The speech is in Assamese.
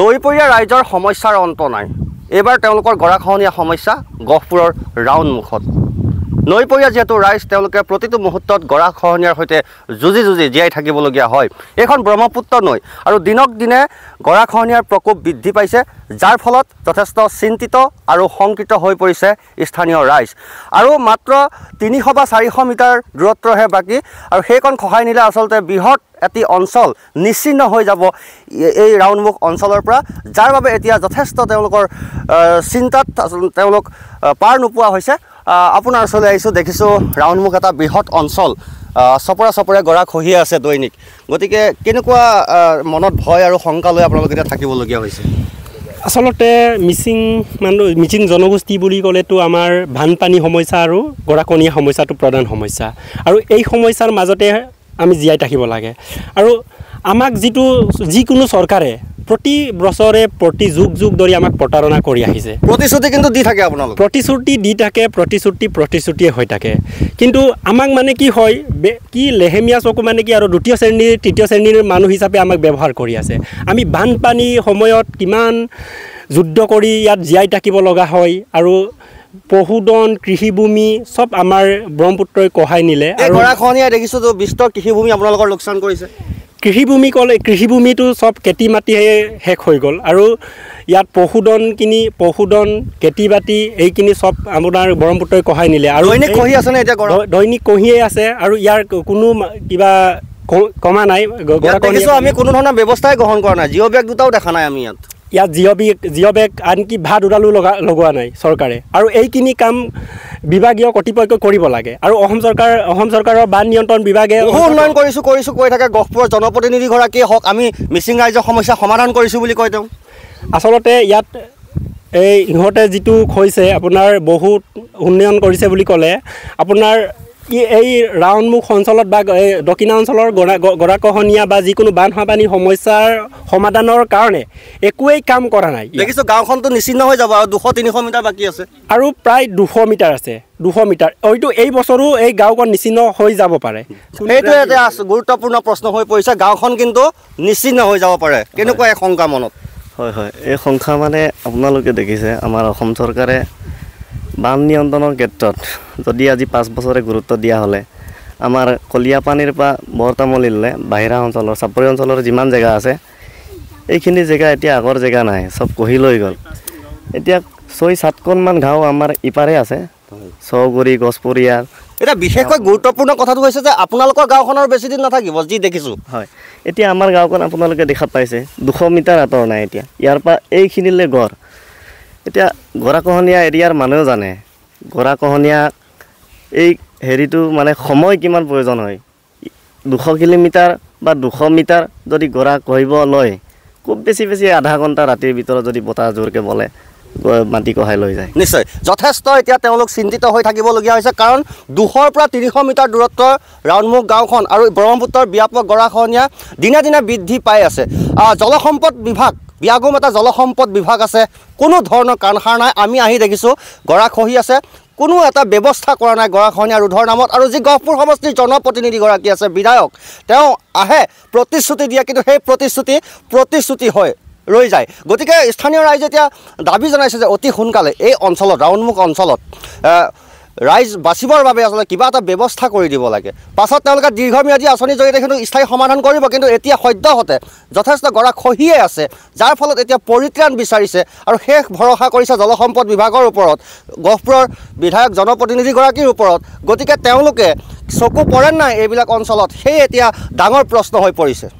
নৈপৰীয়া ৰাইজৰ সমস্যাৰ অন্ত নাই এইবাৰ তেওঁলোকৰ গৰাখহনীয়া সমস্যা গহপুৰৰ ৰাউণ্ডমুখত নৈপৰীয়া যিহেতু ৰাইজ তেওঁলোকে প্ৰতিটো মুহূৰ্তত গৰা খহনীয়াৰ সৈতে যুঁজি যুঁজি জীয়াই থাকিবলগীয়া হয় এইখন ব্ৰহ্মপুত্ৰ নৈ আৰু দিনক দিনে গৰা খহনীয়াৰ প্ৰকোপ বৃদ্ধি পাইছে যাৰ ফলত যথেষ্ট চিন্তিত আৰু শংকিত হৈ পৰিছে স্থানীয় ৰাইজ আৰু মাত্ৰ তিনিশ বা চাৰিশ মিটাৰ দূৰত্বহে বাকী আৰু সেইকণ খহাই নিলে আচলতে বৃহৎ এটি অঞ্চল নিশ্চিন্ন হৈ যাব এই ৰাউণ্ডমুখ অঞ্চলৰ পৰা যাৰ বাবে এতিয়া যথেষ্ট তেওঁলোকৰ চিন্তাত তেওঁলোক পাৰ নোপোৱা হৈছে আপোনাৰ ওচৰলৈ আহিছোঁ দেখিছোঁ ৰাউণ্ডমুখ এটা বৃহৎ অঞ্চল চপৰা চপৰে গৰা খহিয়ে আছে দৈনিক গতিকে কেনেকুৱা মনত ভয় আৰু শংকা লৈ আপোনালোকে এতিয়া থাকিবলগীয়া হৈছে আচলতে মিচিং মানুহ মিচিং জনগোষ্ঠী বুলি ক'লেতো আমাৰ বানপানী সমস্যা আৰু গৰাকনীয়া সমস্যাটো প্ৰধান সমস্যা আৰু এই সমস্যাৰ মাজতে আমি জীয়াই থাকিব লাগে আৰু আমাক যিটো যিকোনো চৰকাৰে প্ৰতি বছৰে প্ৰতি যুগ যুগ ধৰি আমাক প্ৰতাৰণা কৰি আহিছে প্ৰতিশ্ৰুতি কিন্তু দি থাকে আপোনালোকে প্ৰতিশ্ৰুতি দি থাকে প্ৰতিশ্ৰুতি প্ৰতিশ্ৰুতিয়ে হৈ থাকে কিন্তু আমাক মানে কি হয় কি লেহেমীয়া চকু মানে কি আৰু দ্বিতীয় শ্ৰেণীৰ তৃতীয় শ্ৰেণীৰ মানুহ হিচাপে আমাক ব্যৱহাৰ কৰি আছে আমি বানপানী সময়ত কিমান যুদ্ধ কৰি ইয়াত জীয়াই থাকিব লগা হয় আৰু পশুধন কৃষিভূমি চব আমাৰ ব্ৰহ্মপুত্ৰই কঢ়াই নিলে দেখিছোঁ বিস্তৰ কৃষিভূমি আপোনালোকৰ লোকচান কৰিছে কৃষিভূমি ক'লে কৃষিভূমিটো চব খেতি মাটিহে শেষ হৈ গ'ল আৰু ইয়াত পশুধন কিনি পশুধন খেতি বাতি এইখিনি চব আপোনাৰ ব্ৰহ্মপুত্ৰই কঢ়াই নিলে আৰু দৈনিক কহি আছেনে এতিয়া দৈনিক কঁহিয়েই আছে আৰু ইয়াৰ কোনো কিবা কমা নাই আমি কোনো ধৰণৰ ব্যৱস্থাই গ্ৰহণ কৰা নাই জীৱ বেগ দুটাও দেখা নাই আমি ইয়াত ইয়াত জিঅ' বেগ জিঅ' বেগ আনকি ভাত উদালো লগা লগোৱা নাই চৰকাৰে আৰু এইখিনি কাম বিভাগীয় কৰ্তৃপক্ষই কৰিব লাগে আৰু অসম চৰকাৰ অসম চৰকাৰৰ বান নিয়ন্ত্ৰণ বিভাগে বহু উন্নয়ন কৰিছোঁ কৰিছোঁ কৈ থাকে গহপুৰৰ জনপ্ৰতিনিধিগৰাকীয়ে হওক আমি মিচিং ৰাইজৰ সমস্যা সমাধান কৰিছোঁ বুলি কৈ তেওঁ আচলতে ইয়াত এই ইহঁতে যিটো হৈছে আপোনাৰ বহুত উন্নয়ন কৰিছে বুলি ক'লে আপোনাৰ এই ৰাউণ্ডমুখ অঞ্চলত বা এই দক্ষিণা অঞ্চলৰ গৰা গৰা কহনীয়া বা যিকোনো বান সাপানী সমস্যাৰ সমাধানৰ কাৰণে একোৱেই কাম কৰা নাই দেখিছোঁ গাঁওখনটো নিশ্চিন্ন হৈ যাব আৰু দুশ তিনিশ মিটাৰ বাকী আছে আৰু প্ৰায় দুশ মিটাৰ আছে দুশ মিটাৰ হয়তো এই বছৰো এই গাঁওখন নিশ্চিন্ন হৈ যাব পাৰে সেইটোৱে এটা গুৰুত্বপূৰ্ণ প্ৰশ্ন হৈ পৰিছে গাঁওখন কিন্তু নিশ্চিন্ন হৈ যাব পাৰে কেনেকুৱা এই সংখ্যা মনত হয় হয় এই সংখ্যা মানে আপোনালোকে দেখিছে আমাৰ অসম চৰকাৰে বান নিয়ন্ত্ৰণৰ ক্ষেত্ৰত যদি আজি পাঁচ বছৰে গুৰুত্ব দিয়া হ'লে আমাৰ কলিয়া পানীৰ পৰা বৰতামলিলৈ বাহিৰা অঞ্চলৰ চাপৰি অঞ্চলৰ যিমান জেগা আছে এইখিনি জেগা এতিয়া আগৰ জেগা নাই চব কহি লৈ গ'ল এতিয়া ছয় সাতখনমান গাঁও আমাৰ ইপাৰে আছে চৌগুৰি গছপৰীয়া এতিয়া বিশেষকৈ গুৰুত্বপূৰ্ণ কথাটো হৈছে যে আপোনালোকৰ গাঁওখনৰ বেছিদিন নাথাকিব যি দেখিছোঁ হয় এতিয়া আমাৰ গাঁওখন আপোনালোকে দেখা পাইছে দুশ মিটাৰ আঁতৰ নাই এতিয়া ইয়াৰ পৰা এইখিনিলৈ গড় এতিয়া গৰাকহনীয়া এৰিয়াৰ মানুহেও জানে গৰাকহনীয়া এই হেৰিটো মানে সময় কিমান প্ৰয়োজন হয় দুশ কিলোমিটাৰ বা দুশ মিটাৰ যদি গৰা কঢ়িব লয় খুব বেছি বেছি আধা ঘণ্টা ৰাতিৰ ভিতৰত যদি বতাহ জোৰকৈ বলে মাটি কঢ়াই লৈ যায় নিশ্চয় যথেষ্ট এতিয়া তেওঁলোক চিন্তিত হৈ থাকিবলগীয়া হৈছে কাৰণ দুশৰ পৰা তিনিশ মিটাৰ দূৰত্বৰ ৰাউণ্ডমুখ গাঁওখন আৰু ব্ৰহ্মপুত্ৰৰ ব্যাপক গৰাখহনীয়া দিনে দিনে বৃদ্ধি পাই আছে জলসম্পদ বিভাগ বিয়াগুম এটা জলসম্পদ বিভাগ আছে কোনো ধৰণৰ কাণসাৰ নাই আমি আহি দেখিছোঁ খহি আছে কোনো এটা ব্যৱস্থা কৰা নাই গৰাখহনি আৰু ৰোধৰ নামত আৰু যি গহপুৰ সমষ্টিৰ জনপ্ৰতিনিধিগৰাকী আছে বিধায়ক তেওঁ আহে প্ৰতিশ্ৰুতি দিয়ে কিন্তু সেই প্ৰতিশ্ৰুতি প্ৰতিশ্ৰুতি হয় ৰৈ যায় গতিকে স্থানীয় ৰাইজে এতিয়া দাবী জনাইছে যে অতি সোনকালে এই অঞ্চলত ৰাউণমুখ অঞ্চলত ৰাইজ বাচিবৰ বাবে আচলতে কিবা এটা ব্যৱস্থা কৰি দিব লাগে পাছত তেওঁলোকে দীৰ্ঘম্যাদী আঁচনিৰ জৰিয়তে কিন্তু স্থায়ী সমাধান কৰিব কিন্তু এতিয়া সদ্যহতে যথেষ্ট গৰা খহিয়ে আছে যাৰ ফলত এতিয়া পৰিত্ৰাণ বিচাৰিছে আৰু শেষ ভৰসা কৰিছে জলসম্পদ বিভাগৰ ওপৰত গহপুৰৰ বিধায়ক জনপ্ৰতিনিধিগৰাকীৰ ওপৰত গতিকে তেওঁলোকে চকু পৰেন নাই এইবিলাক অঞ্চলত সেই এতিয়া ডাঙৰ প্ৰশ্ন হৈ পৰিছে